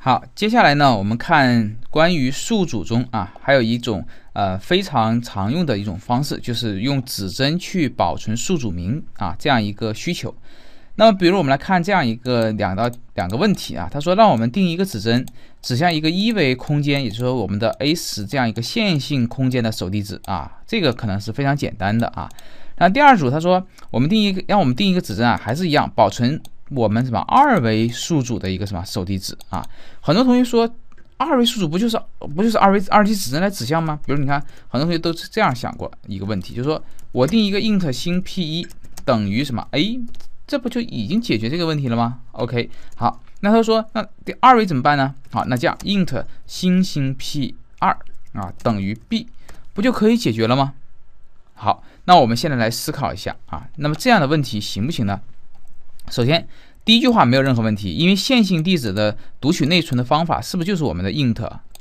好，接下来呢，我们看关于数组中啊，还有一种呃非常常用的一种方式，就是用指针去保存数组名啊这样一个需求。那么，比如我们来看这样一个两道两个问题啊，他说让我们定一个指针指向一个一维空间，也就是说我们的 A 十这样一个线性空间的首地址啊，这个可能是非常简单的啊。那第二组他说我们定一个，让我们定一个指针啊，还是一样保存。我们什么二维数组的一个什么首地址啊？很多同学说，二维数组不就是不就是二维二级指针来指向吗？比如你看，很多同学都是这样想过一个问题，就是说我定一个 int 星 p 一等于什么？哎，这不就已经解决这个问题了吗？OK，好，那他说那第二维怎么办呢？啊，那这样 int 星星 p 二啊等于 b，不就可以解决了吗？好，那我们现在来思考一下啊，那么这样的问题行不行呢？首先，第一句话没有任何问题，因为线性地址的读取内存的方法是不是就是我们的 int？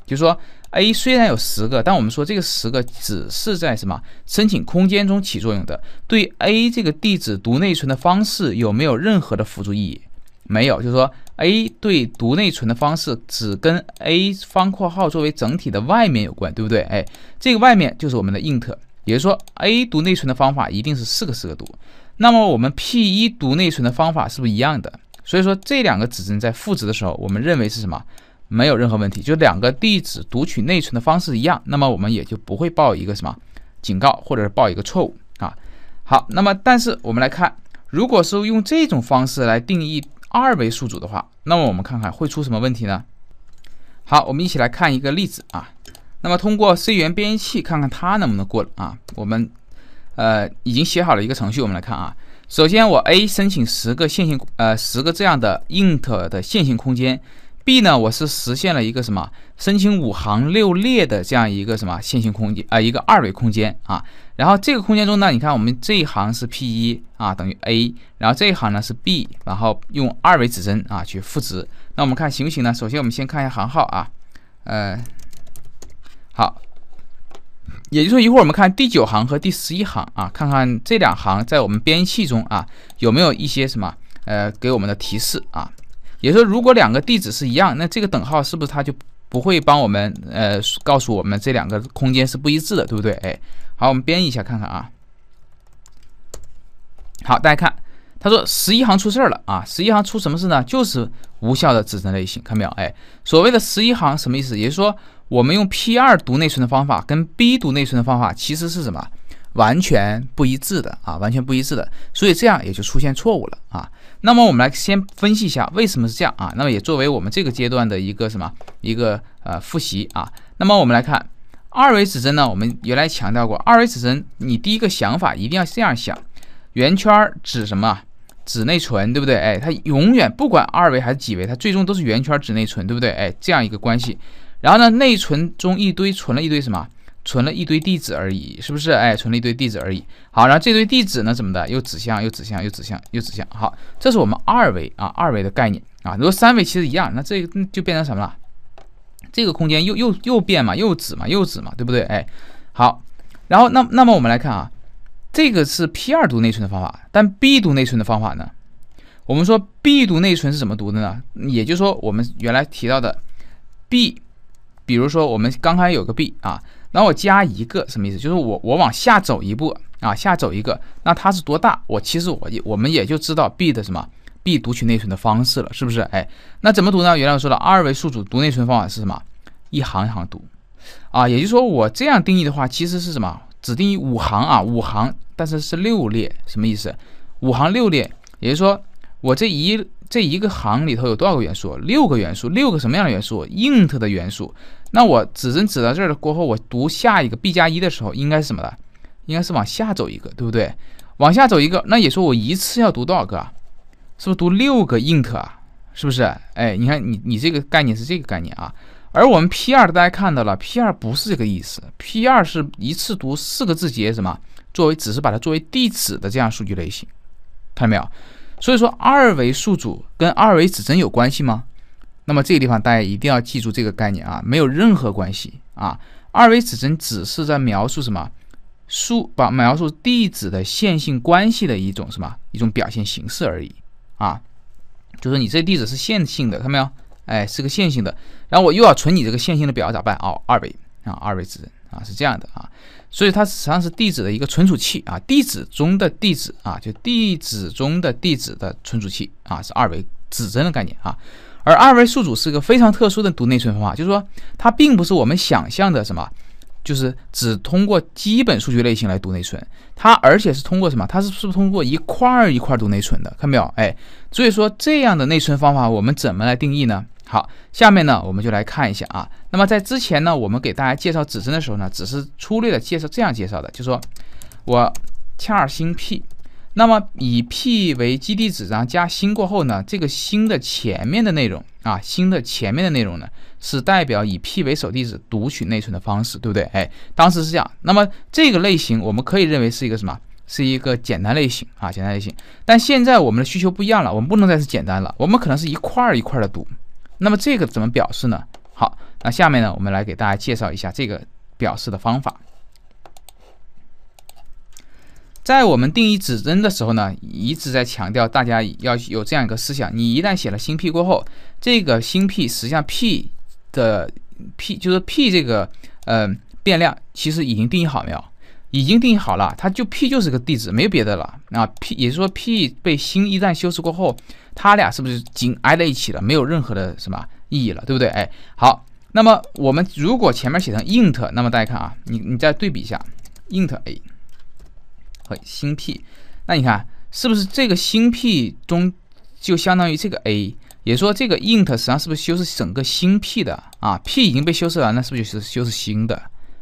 就是说，a 虽然有十个，但我们说这个十个只是在什么申请空间中起作用的？对 a 这个地址读内存的方式有没有任何的辅助意义？没有，就是说 a 对读内存的方式只跟 a 方括号作为整体的外面有关，对不对？哎，这个外面就是我们的 int，也就是说 a 读内存的方法一定是四个四个读。那么我们 p1 读内存的方法是不是一样的？所以说这两个指针在赋值的时候，我们认为是什么？没有任何问题，就两个地址读取内存的方式一样，那么我们也就不会报一个什么警告，或者是报一个错误啊。好，那么但是我们来看，如果是用这种方式来定义二维数组的话，那么我们看看会出什么问题呢？好，我们一起来看一个例子啊。那么通过 C 语言编译器看看它能不能过啊？我们。呃，已经写好了一个程序，我们来看啊。首先我 a 申请十个线性呃十个这样的 int 的线性空间，b 呢我是实现了一个什么申请五行六列的这样一个什么线性空间啊一个二维空间啊。然后这个空间中呢，你看我们这一行是 p 一啊等于 a，然后这一行呢是 b，然后用二维指针啊去赋值。那我们看行不行呢？首先我们先看一下行号啊，呃好。也就是说，一会儿我们看第九行和第十一行啊，看看这两行在我们编译器中啊有没有一些什么呃给我们的提示啊？也就是说，如果两个地址是一样，那这个等号是不是它就不会帮我们呃告诉我们这两个空间是不一致的，对不对？哎，好，我们编译一下看看啊。好，大家看，他说十一行出事儿了啊，十一行出什么事呢？就是无效的指针类型，看到没有？哎，所谓的十一行什么意思？也就是说。我们用 P2 读内存的方法跟 B 读内存的方法其实是什么完全不一致的啊，完全不一致的，所以这样也就出现错误了啊。那么我们来先分析一下为什么是这样啊。那么也作为我们这个阶段的一个什么一个呃复习啊。那么我们来看二维指针呢，我们原来强调过二维指针，你第一个想法一定要这样想，圆圈指什么？指内存，对不对？哎，它永远不管二维还是几维，它最终都是圆圈指内存，对不对？哎，这样一个关系。然后呢，内存中一堆存了一堆什么？存了一堆地址而已，是不是？哎，存了一堆地址而已。好，然后这堆地址呢，怎么的？又指向，又指向，又指向，又指向。好，这是我们二维啊，二维的概念啊。如果三维其实一样，那这就变成什么了？这个空间又又又变嘛，又指嘛，又指嘛，对不对？哎，好。然后那那么我们来看啊，这个是 P 二读内存的方法，但 B 读内存的方法呢？我们说 B 读内存是怎么读的呢？也就是说我们原来提到的 B。比如说，我们刚才有个 b 啊，那我加一个什么意思？就是我我往下走一步啊，下走一个，那它是多大？我其实我我我们也就知道 b 的什么 b 读取内存的方式了，是不是？哎，那怎么读呢？原来我说了，二维数组读内存方法是什么？一行一行读啊，也就是说我这样定义的话，其实是什么？指定五行啊，五行，但是是六列，什么意思？五行六列，也就是说我这一这一个行里头有多少个元素？六个元素，六个什么样的元素？int 的元素。那我指针指到这儿了过后，我读下一个 b 加一的时候，应该是什么了？应该是往下走一个，对不对？往下走一个，那也说我一次要读多少个？是不是读六个 int 啊？是不是？哎，你看你你这个概念是这个概念啊。而我们 p2 大家看到了，p2 不是这个意思，p2 是一次读四个字节什么？作为只是把它作为地址的这样数据类型，看到没有？所以说二维数组跟二维指针有关系吗？那么这个地方大家一定要记住这个概念啊，没有任何关系啊，二维指针只是在描述什么，数把描述地址的线性关系的一种什么一种表现形式而已啊，就是你这地址是线性的，看到没有？哎，是个线性的。然后我又要存你这个线性的表咋办哦，二维啊，二维指针啊是这样的啊，所以它实际上是地址的一个存储器啊，地址中的地址啊，就地址中的地址的存储器啊，是二维指针的概念啊。而二维数组是一个非常特殊的读内存方法，就是说它并不是我们想象的什么，就是只通过基本数据类型来读内存，它而且是通过什么？它是是不是通过一块儿一块儿读内存的？看到没有？哎，所以说这样的内存方法我们怎么来定义呢？好，下面呢我们就来看一下啊。那么在之前呢，我们给大家介绍指针的时候呢，只是粗略的介绍，这样介绍的，就是说我恰 h 星 p。那么以 p 为基地址，然后加星过后呢，这个星的前面的内容啊，星的前面的内容呢，是代表以 p 为首地址读取内存的方式，对不对？哎，当时是这样。那么这个类型我们可以认为是一个什么？是一个简单类型啊，简单类型。但现在我们的需求不一样了，我们不能再是简单了，我们可能是一块儿一块儿的读。那么这个怎么表示呢？好，那下面呢，我们来给大家介绍一下这个表示的方法。在我们定义指针的时候呢，一直在强调大家要有这样一个思想：你一旦写了新 p 过后，这个新 p 实际上 p 的 p 就是 p 这个呃变量，其实已经定义好没有？已经定义好了，它就 p 就是个地址，没有别的了。啊 p 也就是说 p 被新一旦修饰过后，它俩是不是紧挨在一起了？没有任何的什么意义了，对不对？哎，好，那么我们如果前面写成 int，那么大家看啊，你你再对比一下 int a。和新 p，那你看是不是这个新 p 中就相当于这个 a，也说这个 int 实际上是不是修饰整个新 p 的啊？p 已经被修饰完了，是不是就是修饰新的，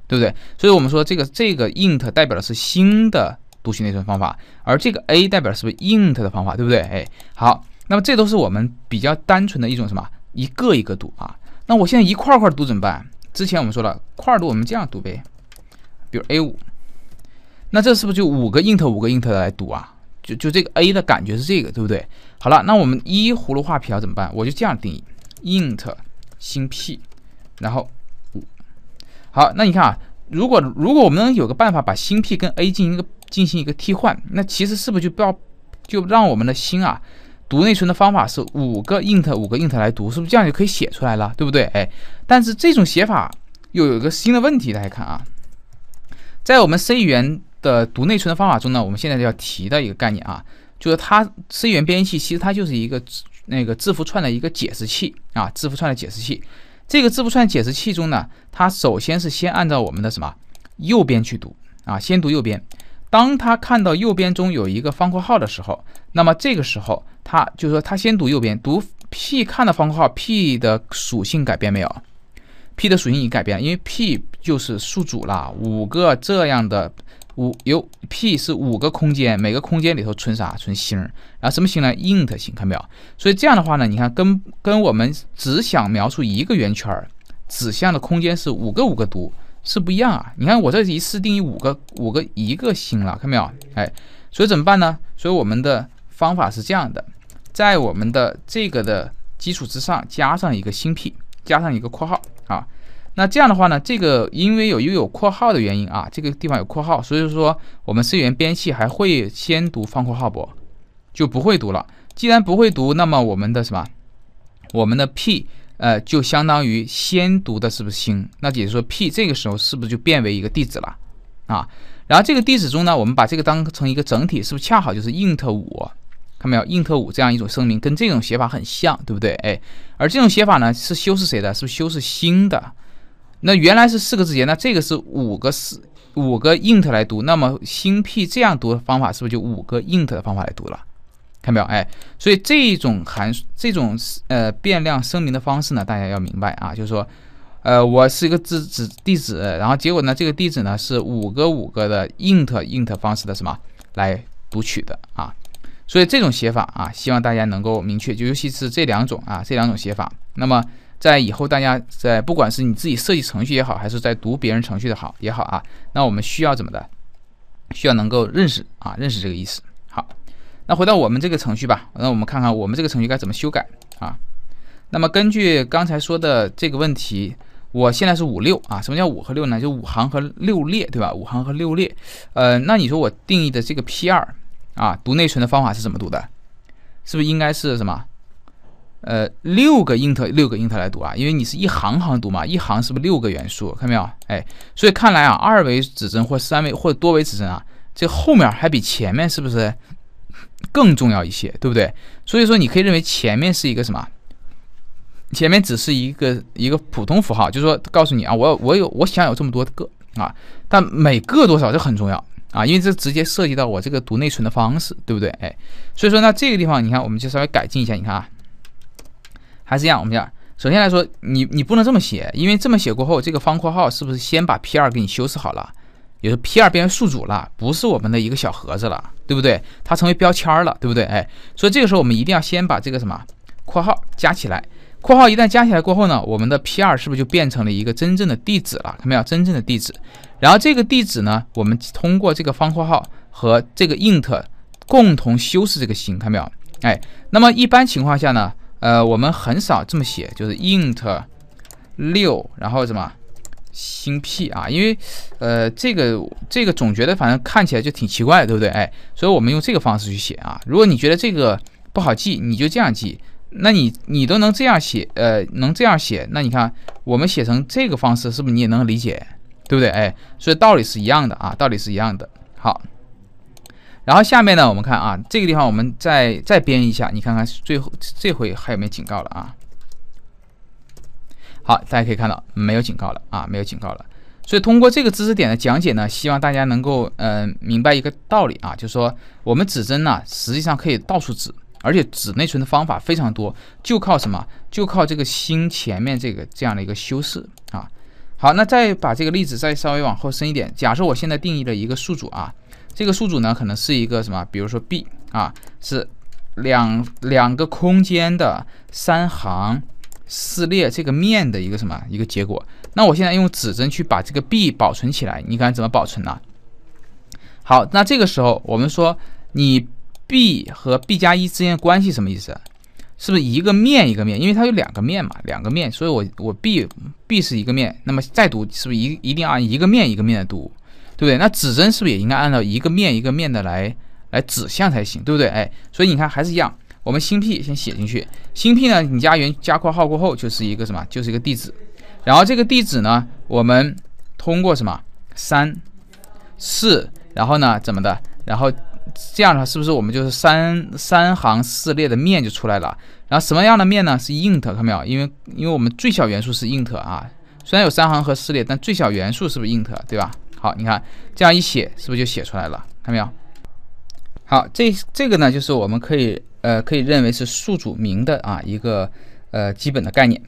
对不对？所以我们说这个这个 int 代表的是新的读取内存方法，而这个 a 代表是不是 int 的方法，对不对？哎，好，那么这都是我们比较单纯的一种什么，一个一个读啊。那我现在一块块读怎么办？之前我们说了块读，我们这样读呗，比如 a 五。那这是不是就五个 int 五个 int 来读啊？就就这个 a 的感觉是这个，对不对？好了，那我们一葫芦画瓢怎么办？我就这样定义 int 星 p，然后五。好，那你看啊，如果如果我们能有个办法把星 p 跟 a 进行一个进行一个替换，那其实是不是就不要就让我们的新啊读内存的方法是五个 int 五个 int 来读，是不是这样就可以写出来了，对不对？哎，但是这种写法又有一个新的问题，大家看啊，在我们 C 语言的读内存的方法中呢，我们现在要提到一个概念啊，就是它 C 语言编译器其实它就是一个那个字符串的一个解释器啊，字符串的解释器。这个字符串解释器中呢，它首先是先按照我们的什么右边去读啊，先读右边。当它看到右边中有一个方括号的时候，那么这个时候它就是说它先读右边，读 p 看到方括号 p 的属性改变没有？p 的属性已改变，因为 p 就是数组了，五个这样的。五由 p 是五个空间，每个空间里头存啥？存星儿，然后什么星呢？int 星，看到没有？所以这样的话呢，你看跟跟我们只想描述一个圆圈指向的空间是五个五个读是不一样啊。你看我这一次定义五个五个一个星了，看到没有？哎，所以怎么办呢？所以我们的方法是这样的，在我们的这个的基础之上加上一个星 p，加上一个括号啊。那这样的话呢？这个因为有又有括号的原因啊，这个地方有括号，所以说我们 C 语言编器还会先读方括号不？就不会读了。既然不会读，那么我们的什么？我们的 p 呃，就相当于先读的是不是星？那也就是说 p 这个时候是不是就变为一个地址了啊？然后这个地址中呢，我们把这个当成一个整体，是不是恰好就是 int 五？看到没有，int 五这样一种声明跟这种写法很像，对不对？哎，而这种写法呢，是修饰谁的？是不是修饰星的？那原来是四个字节，那这个是五个四五个 int 来读，那么新 P 这样读的方法是不是就五个 int 的方法来读了？看到没有？哎，所以这种函数这种呃变量声明的方式呢，大家要明白啊，就是说，呃，我是一个字字地址，然后结果呢，这个地址呢是五个五个的 int int 方式的什么来读取的啊？所以这种写法啊，希望大家能够明确，就尤其是这两种啊这两种写法，那么。在以后，大家在不管是你自己设计程序也好，还是在读别人程序的好也好啊，那我们需要怎么的？需要能够认识啊，认识这个意思。好，那回到我们这个程序吧，那我们看看我们这个程序该怎么修改啊？那么根据刚才说的这个问题，我现在是五六啊？什么叫五和六呢？就五行和六列，对吧？五行和六列。呃，那你说我定义的这个 p 二啊，读内存的方法是怎么读的？是不是应该是什么？呃，六个 int，六个 int 来读啊，因为你是一行行读嘛，一行是不是六个元素？看到没有？哎，所以看来啊，二维指针或三维或多维指针啊，这后面还比前面是不是更重要一些？对不对？所以说你可以认为前面是一个什么？前面只是一个一个普通符号，就是说告诉你啊，我我有我想有这么多个啊，但每个多少这很重要啊，因为这直接涉及到我这个读内存的方式，对不对？哎，所以说那这个地方你看，我们就稍微改进一下，你看啊。还是一样，我们这样。首先来说，你你不能这么写，因为这么写过后，这个方括号是不是先把 p2 给你修饰好了？也就是 p2 变成数组了，不是我们的一个小盒子了，对不对？它成为标签了，对不对？哎，所以这个时候我们一定要先把这个什么括号加起来。括号一旦加起来过后呢，我们的 p2 是不是就变成了一个真正的地址了？看到没有？真正的地址。然后这个地址呢，我们通过这个方括号和这个 int 共同修饰这个型，看到没有？哎，那么一般情况下呢？呃，我们很少这么写，就是 int 六，然后什么星 p 啊，因为呃，这个这个总觉得反正看起来就挺奇怪，对不对？哎，所以我们用这个方式去写啊。如果你觉得这个不好记，你就这样记。那你你都能这样写，呃，能这样写，那你看我们写成这个方式，是不是你也能理解，对不对？哎，所以道理是一样的啊，道理是一样的。好。然后下面呢，我们看啊，这个地方我们再再编一下，你看看最后这回还有没有警告了啊？好，大家可以看到没有警告了啊，没有警告了。所以通过这个知识点的讲解呢，希望大家能够呃明白一个道理啊，就是说我们指针呢实际上可以到处指，而且指内存的方法非常多，就靠什么？就靠这个星前面这个这样的一个修饰啊。好，那再把这个例子再稍微往后伸一点，假设我现在定义了一个数组啊。这个数组呢，可能是一个什么？比如说 b 啊，是两两个空间的三行四列这个面的一个什么一个结果。那我现在用指针去把这个 b 保存起来，你看怎么保存呢？好，那这个时候我们说你 b 和 b 加一之间的关系什么意思？是不是一个面一个面？因为它有两个面嘛，两个面，所以我我 b b 是一个面，那么再读是不是一一定要按一个面一个面的读？对不对？那指针是不是也应该按照一个面一个面的来来指向才行？对不对？哎，所以你看还是一样，我们新 p 先写进去，新 p 呢，你加元加括号过后就是一个什么？就是一个地址。然后这个地址呢，我们通过什么？三，四，然后呢怎么的？然后这样的话是不是我们就是三三行四列的面就出来了？然后什么样的面呢？是 int 看到没有？因为因为我们最小元素是 int 啊，虽然有三行和四列，但最小元素是不是 int？对吧？好，你看这样一写，是不是就写出来了？看到没有？好，这这个呢，就是我们可以呃可以认为是宿主名的啊一个呃基本的概念。